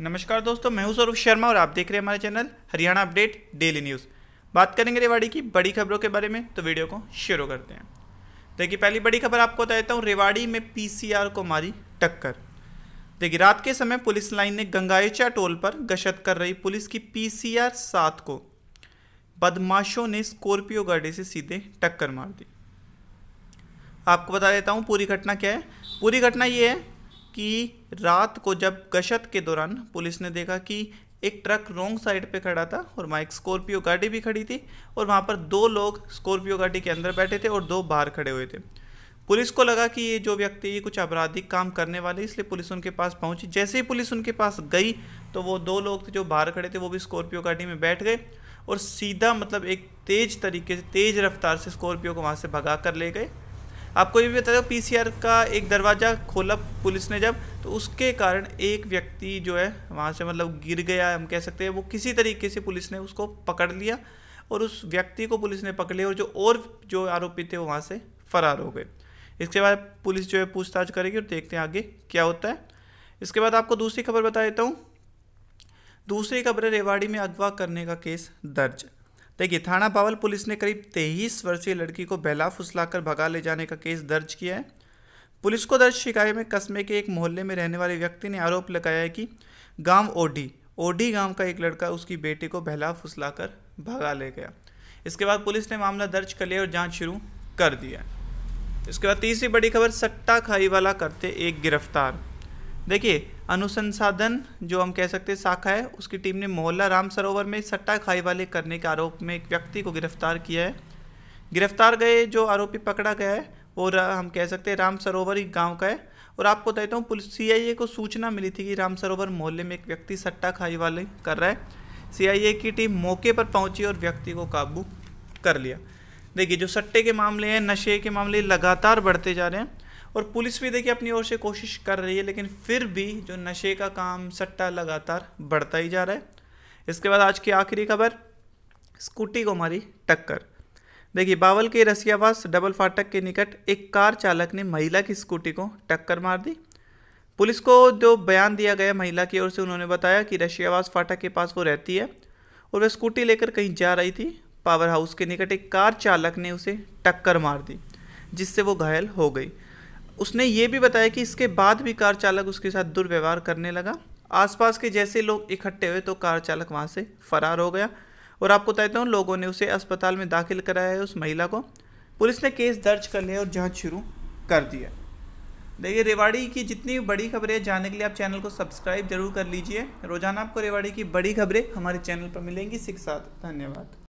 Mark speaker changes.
Speaker 1: नमस्कार दोस्तों मैं हूं सौरभ शर्मा और आप देख रहे हैं हमारे channel Haryana update daily news बात करेंगे रेवाड़ी की बड़ी खबरों के बारे में तो वीडियो को शुरू करते हैं देखिए पहली बड़ी खबर आपको बता देता हूँ रेवाड़ी में पीसीआर को मारी टक्कर देखिए रात के समय पुलिस लाइन ने गंगाईचा टोल पर गश्त कर रही पुलिस की पी सी सात को बदमाशों ने स्कॉर्पियो गाड़ी से सीधे टक्कर मार दी आपको बता देता हूँ पूरी घटना क्या है पूरी घटना ये है कि रात को जब गश्त के दौरान पुलिस ने देखा कि एक ट्रक रॉन्ग साइड पे खड़ा था और वहाँ एक स्कॉर्पियो गाड़ी भी खड़ी थी और वहाँ पर दो लोग स्कॉर्पियो गाड़ी के अंदर बैठे थे और दो बाहर खड़े हुए थे पुलिस को लगा कि ये जो व्यक्ति ये कुछ आपराधिक काम करने वाले इसलिए पुलिस उनके पास पहुंची जैसे ही पुलिस उनके पास गई तो वो दो लोग थे जो बाहर खड़े थे वो भी स्कॉर्पियो गाड़ी में बैठ गए और सीधा मतलब एक तेज तरीके से तेज़ रफ्तार से स्कॉर्पियो को वहाँ से भगा कर ले गए आपको ये भी बता दो पी का एक दरवाज़ा खोला पुलिस ने जब तो उसके कारण एक व्यक्ति जो है वहाँ से मतलब गिर गया हम कह सकते हैं वो किसी तरीके से पुलिस ने उसको पकड़ लिया और उस व्यक्ति को पुलिस ने पकड़ लिया और जो और जो आरोपी थे वो वहाँ से फरार हो गए इसके बाद पुलिस जो है पूछताछ करेगी और देखते हैं आगे क्या होता है इसके बाद आपको दूसरी खबर बता देता हूँ दूसरी खबर है रेवाड़ी में अगवा करने का केस दर्ज देखिए थाना बावल पुलिस ने करीब तेईस वर्षीय लड़की को बहला फुसलाकर भगा ले जाने का केस दर्ज किया है पुलिस को दर्ज शिकायत में कस्बे के एक मोहल्ले में रहने वाले व्यक्ति ने आरोप लगाया है कि गांव ओडी ओडी गांव का एक लड़का उसकी बेटी को बहला फुसलाकर भगा ले गया इसके बाद पुलिस ने मामला दर्ज कर लिया और जांच शुरू कर दिया इसके बाद तीसरी बड़ी खबर सट्टा खाई वाला करते एक गिरफ्तार देखिए अनुसंसाधन जो हम कह सकते हैं शाखा है उसकी टीम ने मोहल्ला राम सरोवर में सट्टा खाई वाले करने के आरोप में एक व्यक्ति को गिरफ्तार किया है गिरफ्तार गए जो आरोपी पकड़ा गया है वो हम कह सकते हैं राम सरोवर ही गाँव का है और आपको बताता हूँ पुलिस सी को सूचना मिली थी कि राम सरोवर मोहल्ले में एक व्यक्ति सट्टा खाई वाले कर रहा है सीआईए की टीम मौके पर पहुंची और व्यक्ति को काबू कर लिया देखिए जो सट्टे के मामले हैं नशे के मामले लगातार बढ़ते जा रहे हैं और पुलिस भी देखिए अपनी ओर से कोशिश कर रही है लेकिन फिर भी जो नशे का काम सट्टा लगातार बढ़ता ही जा रहा है इसके बाद आज की आखिरी खबर स्कूटी को मारी टक्कर देखिए बावल के रसियावास डबल फाटक के निकट एक कार चालक ने महिला की स्कूटी को टक्कर मार दी पुलिस को जो बयान दिया गया महिला की ओर से उन्होंने बताया कि रशियावास फाटक के पास वो रहती है और वह स्कूटी लेकर कहीं जा रही थी पावर हाउस के निकट एक कार चालक ने उसे टक्कर मार दी जिससे वो घायल हो गई उसने ये भी बताया कि इसके बाद भी कार चालक उसके साथ दुर्व्यवहार करने लगा आसपास के जैसे लोग इकट्ठे हुए तो कार चालक वहाँ से फरार हो गया और आपको बताते हूँ लोगों ने उसे अस्पताल में दाखिल कराया है उस महिला को पुलिस ने केस दर्ज कर लिया और जाँच शुरू कर दिया देखिए रेवाड़ी की जितनी बड़ी खबरें जानने के लिए आप चैनल को सब्सक्राइब जरूर कर लीजिए रोजाना आपको रेवाड़ी की बड़ी खबरें हमारे चैनल पर मिलेंगी सिख साथ धन्यवाद